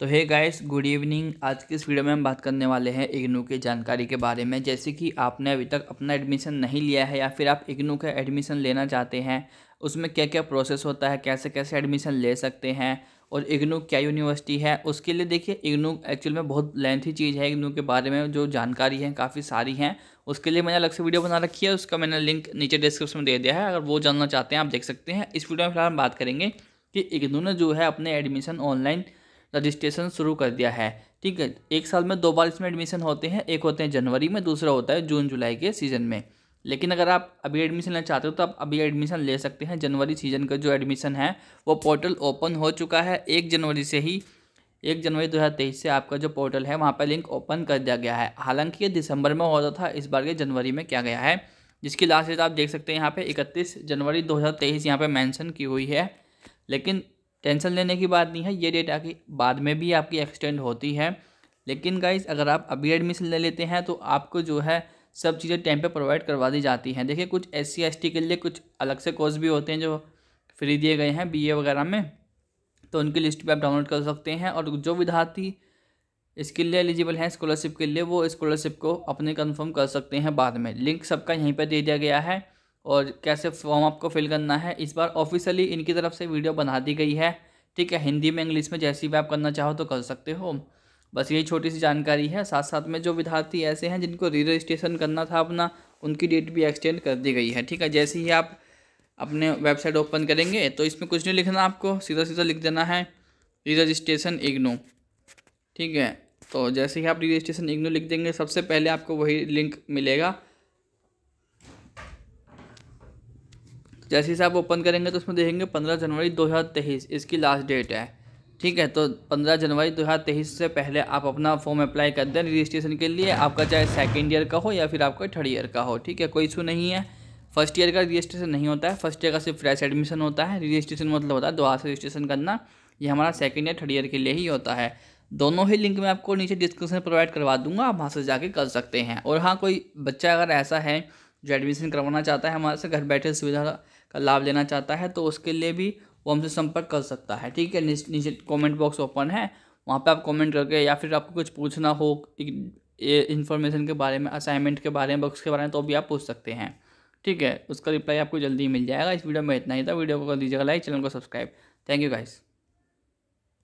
तो hey guys good evening आज की इस वीडियो में हम बात करने वाले हैं इग्नू की जानकारी के बारे में जैसे कि आपने अभी तक अपना एडमिशन नहीं लिया है या फिर आप इग्नू का एडमिशन लेना चाहते हैं उसमें क्या क्या प्रोसेस होता है कैसे कैसे एडमिशन ले सकते हैं और इग्नू क्या यूनिवर्सिटी है उसके लिए देखिए इग्नू एक्चुअल में बहुत लेंथी चीज़ है इग्नू के बारे में जो जानकारी है काफ़ी सारी हैं उसके लिए मैंने अलग से वीडियो बना रखी है उसका मैंने लिंक नीचे डिस्क्रिप्शन में दे दिया है अगर वो जानना चाहते हैं आप देख सकते हैं इस वीडियो में फिलहाल हम बात करेंगे कि इग्नू ने जो है अपने एडमिशन ऑनलाइन रजिस्ट्रेशन शुरू कर दिया है ठीक है एक साल में दो बार इसमें एडमिशन होते हैं एक होते हैं जनवरी में दूसरा होता है जून जुलाई के सीज़न में लेकिन अगर आप अभी एडमिशन लेना चाहते हो तो आप अभी एडमिशन ले सकते हैं जनवरी सीजन का जो एडमिशन है वो पोर्टल ओपन हो चुका है एक जनवरी से ही एक जनवरी तेईस से आपका जो पोर्टल है वहाँ पर लिंक ओपन कर दिया गया है हालांकि ये दिसंबर में होता था इस बार के जनवरी में किया गया है जिसकी लास्ट डेट आप देख सकते हैं यहाँ पे 31 जनवरी 2023 यहाँ पर मैंशन की हुई है लेकिन टेंशन लेने की बात नहीं है ये डेट आगे बाद में भी आपकी एक्सटेंड होती है लेकिन गाइज अगर आप अभी एडमिशन ले लेते हैं तो आपको जो है सब चीज़ें टाइम पे प्रोवाइड करवा दी जाती हैं देखिए कुछ एस सी के लिए कुछ अलग से कोर्स भी होते हैं जो फ्री दिए गए हैं बीए वगैरह में तो उनकी लिस्ट भी आप डाउनलोड कर सकते हैं और जो विद्यार्थी इसके लिए एलिजिबल हैं स्कॉलरशिप के लिए वो स्कॉलरशिप को अपने कन्फर्म कर सकते हैं बाद में लिंक सबका यहीं पर दे दिया गया है और कैसे फॉर्म आपको फिल करना है इस बार ऑफिशियली इनकी तरफ से वीडियो बना दी गई है ठीक है हिंदी में इंग्लिश में जैसी भी आप करना चाहो तो कर सकते हो बस यही छोटी सी जानकारी है साथ साथ में जो विद्यार्थी ऐसे हैं जिनको री रजिस्ट्रेशन करना था अपना उनकी डेट भी एक्सटेंड कर दी गई है ठीक है जैसे ही आप अपने वेबसाइट ओपन करेंगे तो इसमें कुछ नहीं लिखना आपको सीधा सीधा लिख देना है री रजिस्ट्रेशन इग्नो ठीक है तो जैसे ही आप री रजिस्ट्रेशन इग्नो लिख देंगे सबसे पहले आपको वही लिंक मिलेगा जैसे ही आप ओपन करेंगे तो उसमें देखेंगे पंद्रह जनवरी दो हज़ार तेईस इसकी लास्ट डेट है ठीक है तो पंद्रह जनवरी दो हज़ार तेईस से पहले आप अपना फॉर्म अप्लाई कर दें रजिस्ट्रेशन के लिए आपका चाहे सेकेंड ईयर का हो या फिर आपका थर्ड ईयर का हो ठीक है कोई इशू नहीं है फर्स्ट ईयर का रजिस्ट्रेशन नहीं होता है फर्स्ट ईयर का सिर्फ फ्रेश एडमिशन होता है रजिस्ट्रेशन मतलब होता है दोबारा से रजिस्ट्रेशन करना ये हमारा सेकेंड ईयर थर्ड ईयर के लिए ही होता है दोनों ही लिंक मैं आपको नीचे डिस्क्रिप्शन प्रोवाइड करवा दूंगा आप वहाँ से जाके कर सकते हैं और हाँ कोई बच्चा अगर ऐसा है जो एडमिशन करवाना चाहता है हमारे से घर बैठे सुविधा का लाभ लेना चाहता है तो उसके लिए भी वो हमसे संपर्क कर सकता है ठीक है नीचे कमेंट बॉक्स ओपन है वहाँ पे आप कमेंट करके या फिर आपको कुछ पूछना हो इन्फॉर्मेशन के बारे में असाइनमेंट के बारे में बॉक्स के बारे में तो भी आप पूछ सकते हैं ठीक है उसका रिप्लाई आपको जल्दी मिल जाएगा इस वीडियो में इतना ही था वीडियो को कर दीजिएगा लाइक चैनल को सब्सक्राइब थैंक यू गाइस